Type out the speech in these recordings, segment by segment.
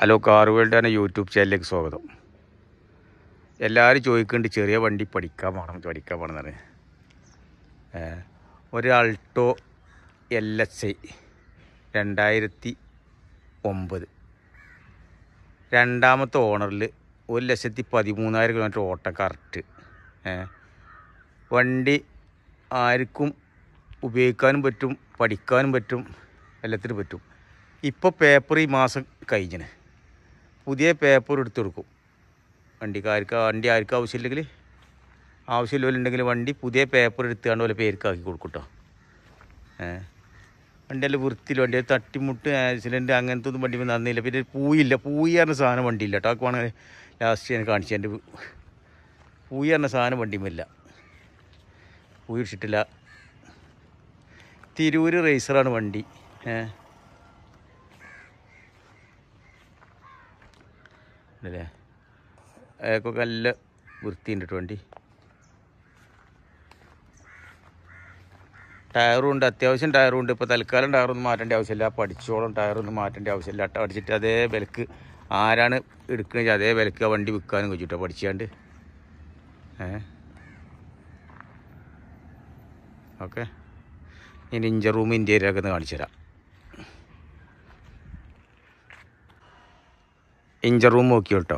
hello car world ആണ് YouTube ചാനലിലേക്ക് സ്വാഗതം എല്ലാവരും ചോദിക്കുന്നുണ്ട് ചെറിയ വണ്ടി പഠിക്കാൻ വേണം പഠിക്കാൻ വേണം എന്ന് ഒരു അൾട്ടോ എൽ എസ് ഐ രണ്ടായിരത്തി ഒമ്പത് രണ്ടാമത്തെ ഓണറിൽ ഒരു ലക്ഷത്തി പതിമൂന്നായിരം കിലോമീറ്റർ ഓട്ട കറക്റ്റ് വണ്ടി ആർക്കും ഉപയോഗിക്കാനും പറ്റും പഠിക്കാനും പറ്റും എല്ലാത്തിനും പറ്റും ഇപ്പോൾ പേപ്പർ ഈ മാസം കഴിഞ്ഞിന് പുതിയ പേപ്പർ എടുത്തു കൊടുക്കും വണ്ടിക്കാർക്ക് വണ്ടി ആർക്കും ആവശ്യമില്ലെങ്കിൽ ആവശ്യമില്ലെങ്കിൽ വണ്ടി പുതിയ പേപ്പർ എടുത്തുകൊണ്ട് വല്ല പേർക്കാക്കി കൊടുക്കട്ടോ കേട്ടോ ഏഹ് വണ്ടിയിൽ വൃത്തിയിൽ വണ്ടി തട്ടിമുട്ട് ആക്സിഡൻറ്റ് അങ്ങനത്തെ ഒന്നും വണ്ടി നന്നില്ല പിന്നെ പൂയില്ല പൂയി പറഞ്ഞ സാധനം വണ്ടിയില്ല കേട്ടോ ആക്കുവാണെങ്കിൽ ലാസ്റ്റ് ഞാൻ കാണിച്ചു എൻ്റെ പൂയി പറഞ്ഞ സാധനം വണ്ടിയുമില്ല പൂയി ഇട്ടിട്ടില്ല തിരൂര് റേസറാണ് വണ്ടി ഏഹ് അല്ലേ അതൊക്കെ നല്ല വൃത്തിയുണ്ട് വണ്ടി ടയറും ഉണ്ട് അത്യാവശ്യം ടയറും ഉണ്ട് ഇപ്പോൾ തൽക്കാലം ടയറൊന്നും മാറ്റേണ്ട ആവശ്യമില്ല പഠിച്ചോളം ടയറൊന്നും മാറ്റേണ്ട ആവശ്യമില്ല അട്ട അടിച്ചിട്ട് അതേ വിലക്ക് ആരാണ് എടുക്കുന്നത് വെച്ചാൽ അതേ വിലക്ക് ആ വണ്ടി വിൽക്കാനും കഴിച്ചിട്ടോ പഠിച്ചാണ്ട് ഏ ഓക്കെ ഇനി ഇഞ്ചർ റൂം ഇൻറ്റീരിയറൊക്കെ ഒന്ന് കാണിച്ചു തരാം ഇഞ്ചർ റൂം നോക്കി കേട്ടോ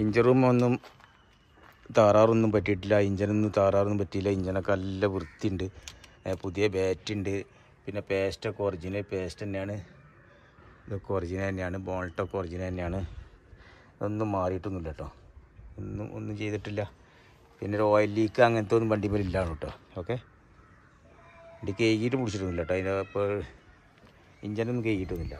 ഇഞ്ചർ റൂം ഒന്നും താറാറൊന്നും പറ്റിയിട്ടില്ല ഇഞ്ചനൊന്നും താറാറൊന്നും പറ്റിയില്ല ഇഞ്ചനൊക്കെ നല്ല വൃത്തിയുണ്ട് പുതിയ ബാറ്റ് ഉണ്ട് പിന്നെ പേസ്റ്റൊക്കെ ഒറിജിനൽ പേസ്റ്റ് തന്നെയാണ് ഇതൊക്കെ ഒറിജിനൽ തന്നെയാണ് ബോൾട്ടൊക്കെ ഒറിജിനൽ തന്നെയാണ് ഒന്നും മാറിയിട്ടൊന്നുമില്ല കേട്ടോ ഒന്നും ഒന്നും ചെയ്തിട്ടില്ല പിന്നെ ഒരു ഓയിൽ ലീക്ക് അങ്ങനത്തെ ഒന്നും വണ്ടി മേലില്ല കേട്ടോ ഓക്കെ വണ്ടി കേകിയിട്ട് പിടിച്ചിട്ടൊന്നുമില്ല കേട്ടോ അതിൻ്റെ ഇപ്പോൾ ഇഞ്ചനൊന്നും കേകിയിട്ടൊന്നുമില്ല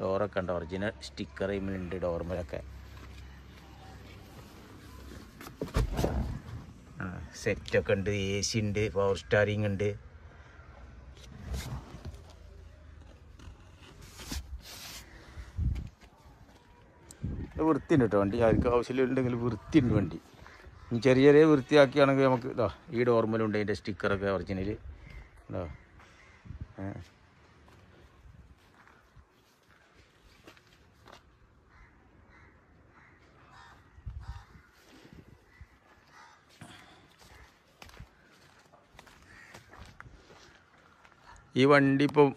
ഡോറൊക്കെ ഉണ്ട് ഒറിജിനൽ സ്റ്റിക്കർ ഇമ്മിലുണ്ട് ഡോർമിലൊക്കെ സെറ്റൊക്കെ ഉണ്ട് എ സി ഉണ്ട് പവർ സ്റ്റാരിങ് ഉണ്ട് വൃത്തിയുണ്ട് കേട്ടോ വണ്ടി ആർക്ക് ആവശ്യമില്ലുണ്ടെങ്കിൽ വൃത്തിയുണ്ട് വണ്ടി ചെറിയ ചെറിയ വൃത്തിയാക്കിയാണെങ്കിൽ നമുക്ക് ഈ ഡോർമലുണ്ട് അതിൻ്റെ സ്റ്റിക്കറൊക്കെ ഒറിജിനൽ ഇതാ ഈ വണ്ടി ഇപ്പം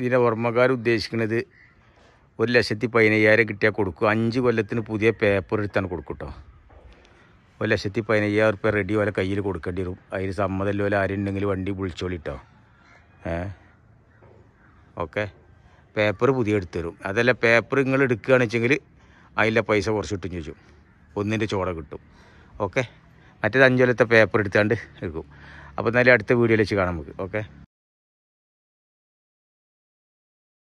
ഇതിൻ്റെ ഓർമ്മക്കാർ ഉദ്ദേശിക്കുന്നത് ഒരു ലക്ഷത്തി പതിനയ്യായിരം കിട്ടിയാൽ കൊടുക്കും അഞ്ച് കൊല്ലത്തിന് പുതിയ പേപ്പർ എടുത്താണ് കൊടുക്കും ഒരു ലക്ഷത്തി പതിനയ്യായിരം റുപ്യ റെഡി പോലെ കയ്യിൽ കൊടുക്കേണ്ടി വരും അതിന് സമ്മതമല്ലോ ആരുണ്ടെങ്കിൽ വണ്ടി വിളിച്ചോളിട്ടോ ഏ ഓക്കെ പേപ്പർ പുതിയ എടുത്തു തരും അതല്ല പേപ്പർ നിങ്ങൾ എടുക്കുകയാണെന്ന് വെച്ചെങ്കിൽ അതിലെ പൈസ കുറച്ച് കിട്ടും ചോദിച്ചു ഒന്നിൻ്റെ ചോട കിട്ടും ഓക്കെ മറ്റേത് അഞ്ച് കൊല്ലത്തെ പേപ്പർ എടുത്താണ്ട് എടുക്കും അപ്പോൾ എന്നാലും അടുത്ത വീഡിയോയിൽ വെച്ച് കാണാം നമുക്ക് ഓക്കെ